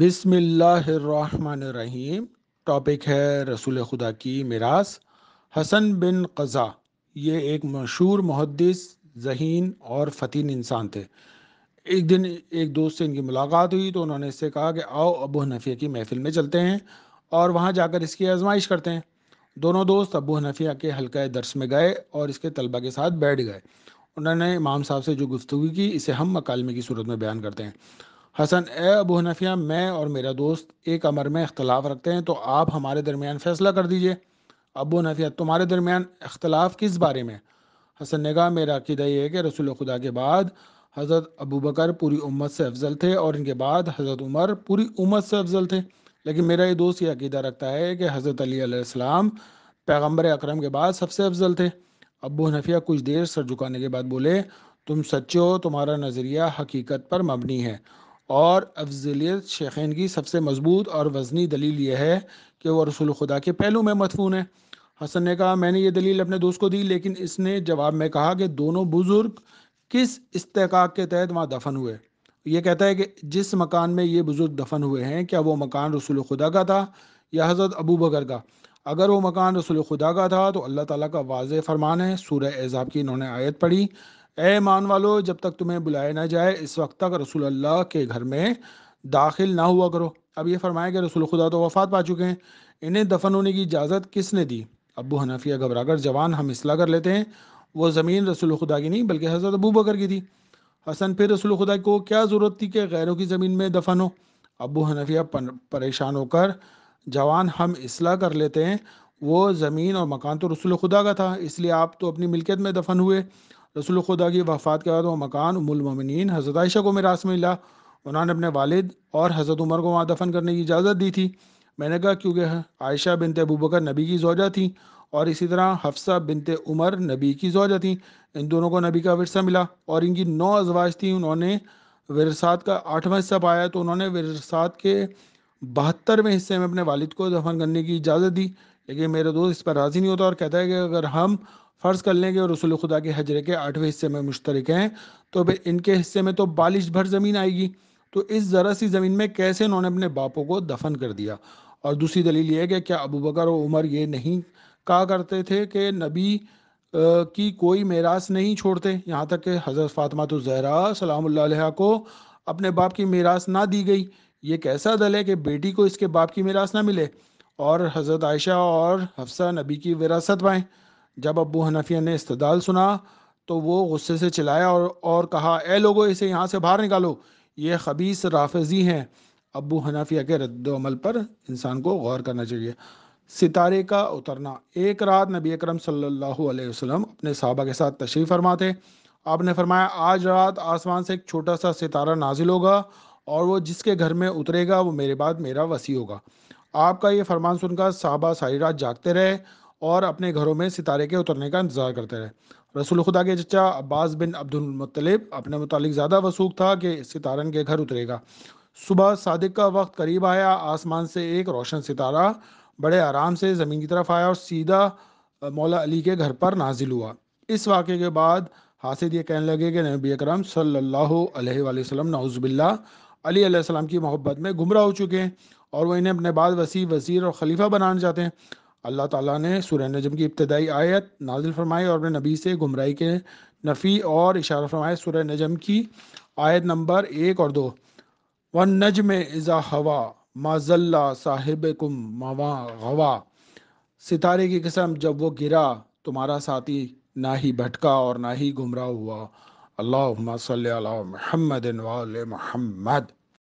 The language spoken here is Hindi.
बिसमीम टॉपिक है रसूल खुदा की मिरास हसन बिन कज़ा ये एक मशहूर मुहदस जहीन और फ़तीन इंसान थे एक दिन एक दोस्त से इनकी मुलाकात हुई तो उन्होंने इससे कहा कि आओ अबू हनफिया की महफिल में चलते हैं और वहाँ जाकर इसकी आजमाइश करते हैं दोनों दोस्त अबू हनफिया के हल्का दर्स में गए और इसके तलबा के साथ बैठ गए उन्होंने इमाम साहब से जो गुफ्तु की इसे हम मकालमे की सूरत में बयान करते हैं हसन ए अबू हनफिया मैं और मेरा दोस्त एक अमर में इख्तलाफ रखते हैं तो आप हमारे दरमियान फ़ैसला कर दीजिए अबू हनफिया तुम्हारे दरमियान इख्तलाफ किस बारे में हसन ने कहा मेरा अकीदा ये है कि रसूल खुदा के बाद हज़रत अबू बकर पूरी उम्मत से अफजल थे और इनके बाद हज़रत उमर पूरी उम्मत से अफजल थे लेकिन मेरा ये दोस्त ये अकीदा रखता है कि हज़रत अलीसम पैगम्बर अक्रम के बाद सबसे अफजल थे अबू हनफिया कुछ देर सर झुकाने के बाद बोले तुम सच्चे हो तुम्हारा नज़रिया हकीकत पर मबनी है और अफजलियत शेखैन की सबसे मजबूत और वजनी दलील यह है कि वह रसूल खुदा के पहलू में मतफून है हसन ने कहा मैंने ये दलील अपने दोस्त को दी लेकिन इसने जवाब में कहा कि दोनों बुज़ुर्ग किस इस्तेकाक के तहत वहाँ दफन हुए ये कहता है कि जिस मकान में ये बुज़ुर्ग दफन हुए हैं क्या वो मकान रसूल खुदा का था या हज़रत अबू बकर का अगर वो मकान रसूल खुदा का था तो अल्लाह ताला का वाज फरमान है सूर्य एजाब की इन्होंने आयत पढ़ी ए मान वालो जब तक तुम्हें बुलाया ना जाए इस वक्त तक रसूल अल्लाह के घर में दाखिल ना हुआ करो अब ये फरमाया कि रसूल खुदा तो वफ़ात पा चुके हैं इन्हें दफन होने की इजाज़त किसने दी अबू हनाफिया कर जवान हम इसलाह कर लेते हैं वो ज़मीन रसूल खुदा की नहीं बल्कि हज़रत अबू बकर की थी हसन फिर रसूल खुदा को क्या ज़रूरत थी कि गैरों की ज़मीन में दफन हो अबू हनफिया परेशान होकर जवान हम इसलाह कर लेते हैं वो ज़मीन और मकान तो रसूल खुदा का था इसलिए आप तो अपनी मिल्कियत में दफन हुए रसूल खुदा की वफ़ात के बाद वो मकान उमुलमिन हज़रत आयशा को मेरा मिला उन्होंने अपने वालिद और हज़रत उमर को वहाँ दफन करने की इजाज़त दी थी मैंने कहा क्योंकि आयशा बिनते अबू बकर नबी की जोजा थी और इसी तरह हफ्सा बिनते उमर नबी की जोजा थी इन दोनों को नबी का वरसा मिला और इनकी नौ अजवाज थी उन्होंने वरसात का आठवां हिस्सा पाया तो उन्होंने वरसात के बहत्तरवें हिस्से में अपने वालिद को दफन करने की इजाज़त दी लेकिन मेरे दोस्त इस पर राज़ी नहीं होता और कहता है कि अगर हम फ़र्ज़ कर लेंगे और रसूल खुदा के हजरे के आठवें हिस्से में मुश्तरक हैं तो भाई इनके हिस्से में तो बालिश भर ज़मीन आएगी तो इस ज़रा सी ज़मीन में कैसे उन्होंने अपने बापों को दफन कर दिया और दूसरी दलील ये है कि क्या अबू बकर और उमर ये नहीं कहा करते थे कि नबी की कोई मेरास नहीं छोड़ते यहाँ तक कि हज़रत फ़ातिमा तो जहरा सलाम को अपने बाप की मीरास ना दी गई ये कैसा दल है कि बेटी को इसके बाप की मीरास ना मिले और हज़रत आयशा और हफ्सा नबी की विरासत पाएँ जब अबू हनफिया ने इस्तदाल सुना तो वो गुस्से से चिल्लाया और और कहा ए लोगो इसे यहाँ से बाहर निकालो ये खबीस राफजी हैं अबू हनाफिया के रद्दमल पर इंसान को गौर करना चाहिए सितारे का उतरना एक रात नबी अकरम सल्लल्लाहु अलैहि वसल्लम अपने साहबा के साथ तशरीफ़ फरमा थे आपने फरमाया आज रात आसमान से एक छोटा सा सितारा नाजिल होगा और वो जिसके घर में उतरेगा वो मेरे बाद मेरा वसी होगा आपका ये फरमान सुनकर साहबा सारी रात जागते रहे और अपने घरों में सितारे के उतरने का इंतज़ार करते रहे रसूल खुदा के चचा अब्बास बिन अब्दुलमतलब अपने मुतालिक ज़्यादा वसूक था कि सितारन के घर उतरेगा सुबह सादिक का वक्त करीब आया आसमान से एक रोशन सितारा बड़े आराम से ज़मीन की तरफ आया और सीधा मौला अली के घर पर नाजिल हुआ इस वाक़े के बाद हासिद ये कहने लगे कि नबी अकरम सल्लल्लाहु अलैहि वसल्लम नाउज़बिल्ला अली सलाम की मोहब्बत में गुमराह हो चुके हैं और वह इन्हें अपने बाद वसी वज़ीर और खलीफा बनाना चाहते हैं अल्लाह ताला ने सूर्य नजम की इब्तदाई आयत नाजिल फरमाई और अपने नबी से गुमराही के नफ़ी और इशारा फरमाए सूर्य नजम की आयत नंबर एक और दो व नजम इज़ा हवा माजल्ला साहिब कुम मवा हवा सितारे की कसम जब वो गिरा तुम्हारा साथी ना ही भटका और ना ही गुमराह हुआ अल्लाह महमद महमद